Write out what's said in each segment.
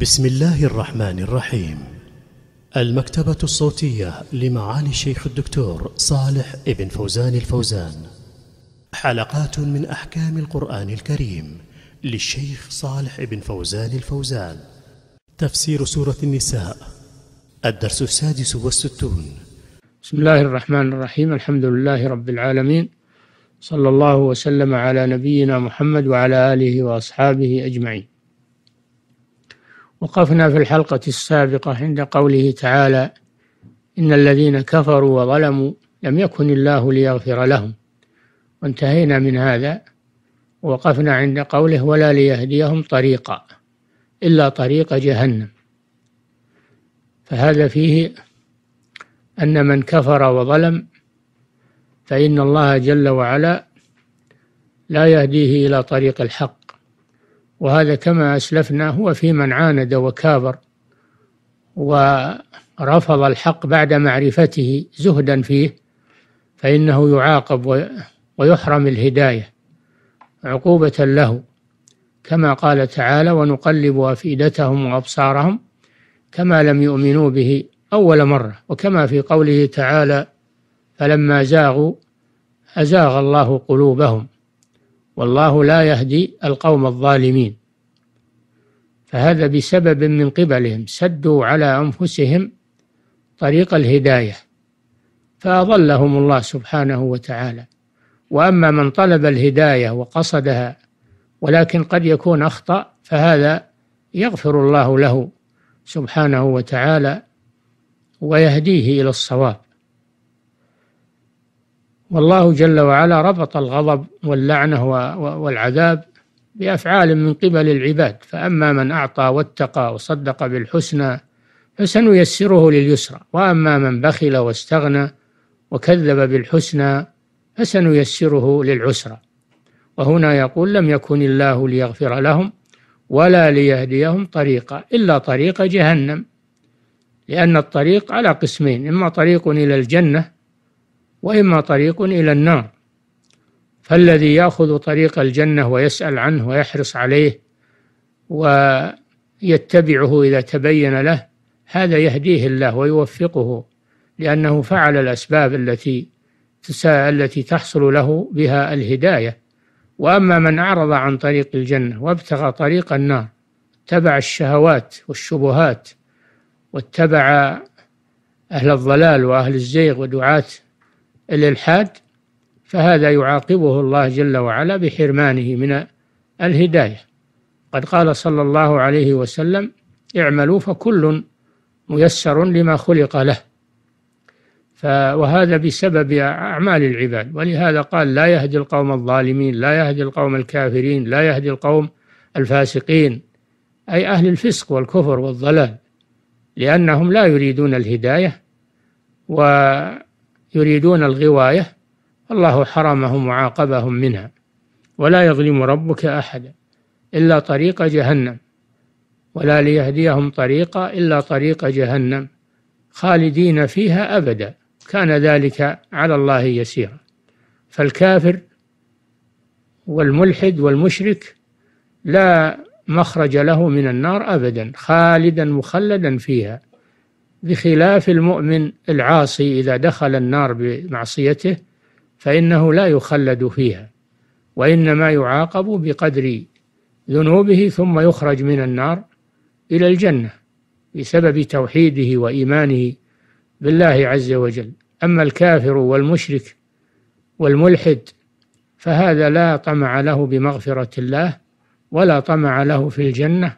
بسم الله الرحمن الرحيم المكتبة الصوتية لمعالي الشيخ الدكتور صالح ابن فوزان الفوزان حلقات من أحكام القرآن الكريم للشيخ صالح ابن فوزان الفوزان تفسير سورة النساء الدرس السادس والستون بسم الله الرحمن الرحيم الحمد لله رب العالمين صلى الله وسلم على نبينا محمد وعلى آله وأصحابه أجمعين وقفنا في الحلقة السابقة عند قوله تعالى إن الذين كفروا وظلموا لم يكن الله ليغفر لهم وانتهينا من هذا وقفنا عند قوله ولا ليهديهم طريقا إلا طريق جهنم فهذا فيه أن من كفر وظلم فإن الله جل وعلا لا يهديه إلى طريق الحق وهذا كما أسلفنا هو في من عاند وكابر ورفض الحق بعد معرفته زهدا فيه فإنه يعاقب ويحرم الهداية عقوبة له كما قال تعالى ونقلب أفئدتهم وأبصارهم كما لم يؤمنوا به أول مرة وكما في قوله تعالى فلما زاغوا أزاغ الله قلوبهم والله لا يهدي القوم الظالمين فهذا بسبب من قبلهم سدوا على أنفسهم طريق الهداية فأضلهم الله سبحانه وتعالى وأما من طلب الهداية وقصدها ولكن قد يكون أخطأ فهذا يغفر الله له سبحانه وتعالى ويهديه إلى الصواب والله جل وعلا ربط الغضب واللعنة والعذاب بأفعال من قبل العباد فأما من أعطى واتقى وصدق بالحسنى فسنيسره لليسرى وأما من بخل واستغنى وكذب بالحسنى فسنيسره للعسرى وهنا يقول لم يكن الله ليغفر لهم ولا ليهديهم طريقا إلا طريق جهنم لأن الطريق على قسمين إما طريق إلى الجنة وإما طريق إلى النار فالذي يأخذ طريق الجنة ويسأل عنه ويحرص عليه ويتبعه إذا تبين له هذا يهديه الله ويوفقه لأنه فعل الأسباب التي التي تحصل له بها الهداية وأما من أعرض عن طريق الجنة وابتغى طريق النار اتبع الشهوات والشبهات واتبع أهل الضلال وأهل الزيغ ودعاة الإلحاد فهذا يعاقبه الله جل وعلا بحرمانه من الهداية قد قال صلى الله عليه وسلم اعملوا فكل ميسر لما خلق له وهذا بسبب أعمال العباد ولهذا قال لا يهدي القوم الظالمين لا يهدي القوم الكافرين لا يهدي القوم الفاسقين أي أهل الفسق والكفر والضلال لأنهم لا يريدون الهداية و يريدون الغواية الله حرمهم وعاقبهم منها ولا يظلم ربك أحدا إلا طريق جهنم ولا ليهديهم طريقا إلا طريق جهنم خالدين فيها أبدا كان ذلك على الله يسيرا فالكافر والملحد والمشرك لا مخرج له من النار أبدا خالدا مخلدا فيها بخلاف المؤمن العاصي إذا دخل النار بمعصيته فإنه لا يخلد فيها وإنما يعاقب بقدر ذنوبه ثم يخرج من النار إلى الجنة بسبب توحيده وإيمانه بالله عز وجل أما الكافر والمشرك والملحد فهذا لا طمع له بمغفرة الله ولا طمع له في الجنة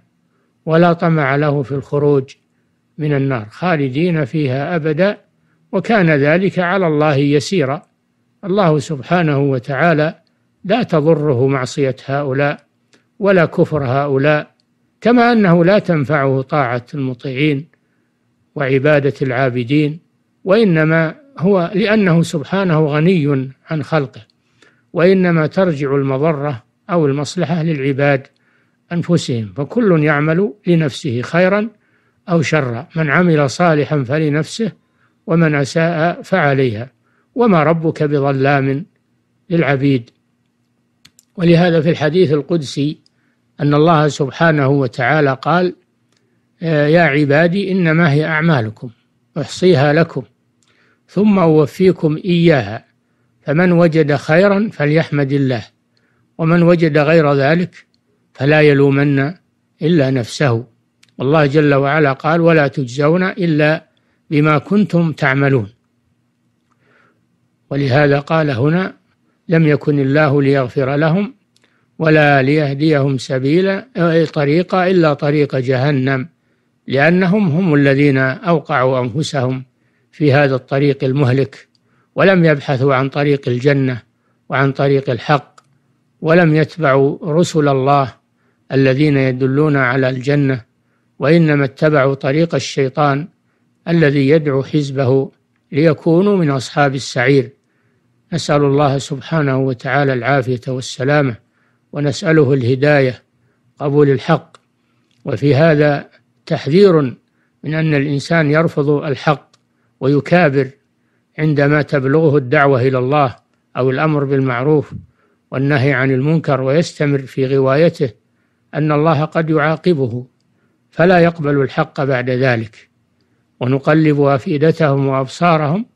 ولا طمع له في الخروج من النار خالدين فيها أبدا وكان ذلك على الله يسيرا الله سبحانه وتعالى لا تضره معصية هؤلاء ولا كفر هؤلاء كما أنه لا تنفعه طاعة المطيعين وعبادة العابدين وإنما هو لأنه سبحانه غني عن خلقه وإنما ترجع المضرة أو المصلحة للعباد أنفسهم فكل يعمل لنفسه خيرا أو شرا من عمل صالحا فلنفسه ومن أساء فعليها وما ربك بظلام للعبيد ولهذا في الحديث القدسي أن الله سبحانه وتعالى قال يا عبادي إنما هي أعمالكم أحصيها لكم ثم أوفيكم إياها فمن وجد خيرا فليحمد الله ومن وجد غير ذلك فلا يلومن إلا نفسه والله جل وعلا قال ولا تجزون إلا بما كنتم تعملون ولهذا قال هنا لم يكن الله ليغفر لهم ولا ليهديهم سبيلا طريق إلا طريق جهنم لأنهم هم الذين أوقعوا أنفسهم في هذا الطريق المهلك ولم يبحثوا عن طريق الجنة وعن طريق الحق ولم يتبعوا رسل الله الذين يدلون على الجنة وإنما اتبعوا طريق الشيطان الذي يدعو حزبه ليكونوا من أصحاب السعير نسأل الله سبحانه وتعالى العافية والسلامة ونسأله الهداية قبول الحق وفي هذا تحذير من أن الإنسان يرفض الحق ويكابر عندما تبلغه الدعوة إلى الله أو الأمر بالمعروف والنهي عن المنكر ويستمر في غوايته أن الله قد يعاقبه فلا يقبل الحق بعد ذلك ونقلب أفئدتهم وأبصارهم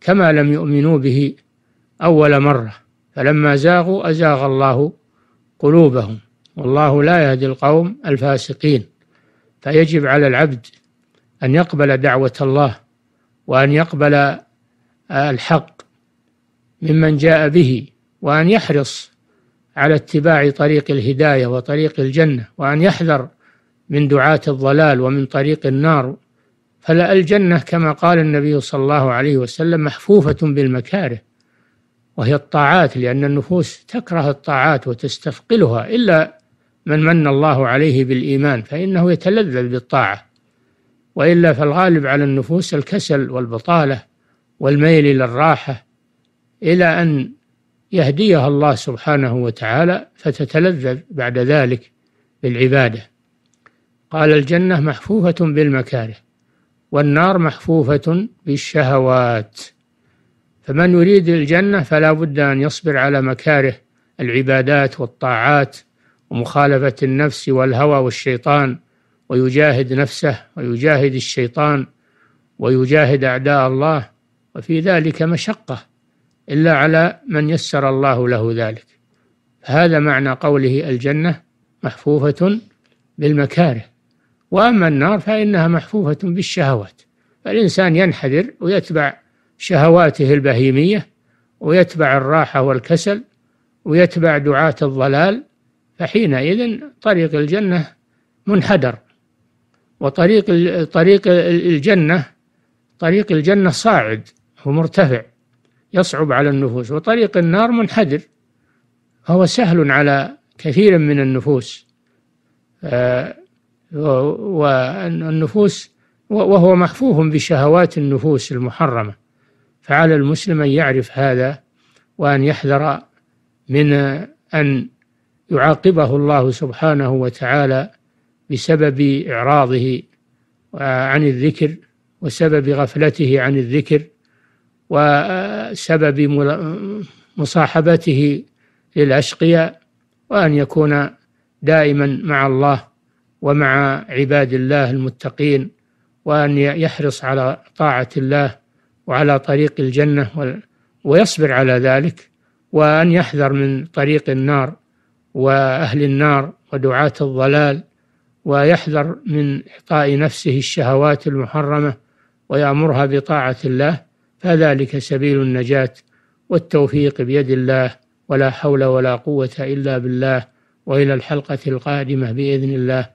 كما لم يؤمنوا به أول مرة فلما زاغوا أزاغ الله قلوبهم والله لا يهدي القوم الفاسقين فيجب على العبد أن يقبل دعوة الله وأن يقبل الحق ممن جاء به وأن يحرص على اتباع طريق الهداية وطريق الجنة وأن يحذر من دعاة الضلال ومن طريق النار فلا الجنة كما قال النبي صلى الله عليه وسلم محفوفة بالمكاره وهي الطاعات لأن النفوس تكره الطاعات وتستثقلها إلا من من الله عليه بالإيمان فإنه يتلذذ بالطاعة وإلا فالغالب على النفوس الكسل والبطالة والميل إلى الراحة إلى أن يهديها الله سبحانه وتعالى فتتلذذ بعد ذلك بالعباده قال الجنة محفوفة بالمكاره والنار محفوفة بالشهوات فمن يريد الجنة فلا بد أن يصبر على مكاره العبادات والطاعات ومخالفة النفس والهوى والشيطان ويجاهد نفسه ويجاهد الشيطان ويجاهد أعداء الله وفي ذلك مشقة إلا على من يسر الله له ذلك هذا معنى قوله الجنة محفوفة بالمكاره وأما النار فإنها محفوفة بالشهوات فالإنسان ينحدر ويتبع شهواته البهيمية ويتبع الراحة والكسل ويتبع دعاة الضلال فحينئذ طريق الجنة منحدر وطريق طريق الجنة طريق الجنة صاعد ومرتفع يصعب على النفوس وطريق النار منحدر هو سهل على كثير من النفوس آه، والنفوس وهو محفوف بشهوات النفوس المحرمة فعلى المسلم أن يعرف هذا وأن يحذر من أن يعاقبه الله سبحانه وتعالى بسبب إعراضه عن الذكر وسبب غفلته عن الذكر وسبب مصاحبته للأشقياء وأن يكون دائما مع الله ومع عباد الله المتقين وأن يحرص على طاعة الله وعلى طريق الجنة ويصبر على ذلك وأن يحذر من طريق النار وأهل النار ودعاة الضلال ويحذر من إعطاء نفسه الشهوات المحرمة ويأمرها بطاعة الله فذلك سبيل النجاة والتوفيق بيد الله ولا حول ولا قوة إلا بالله وإلى الحلقة القادمة بإذن الله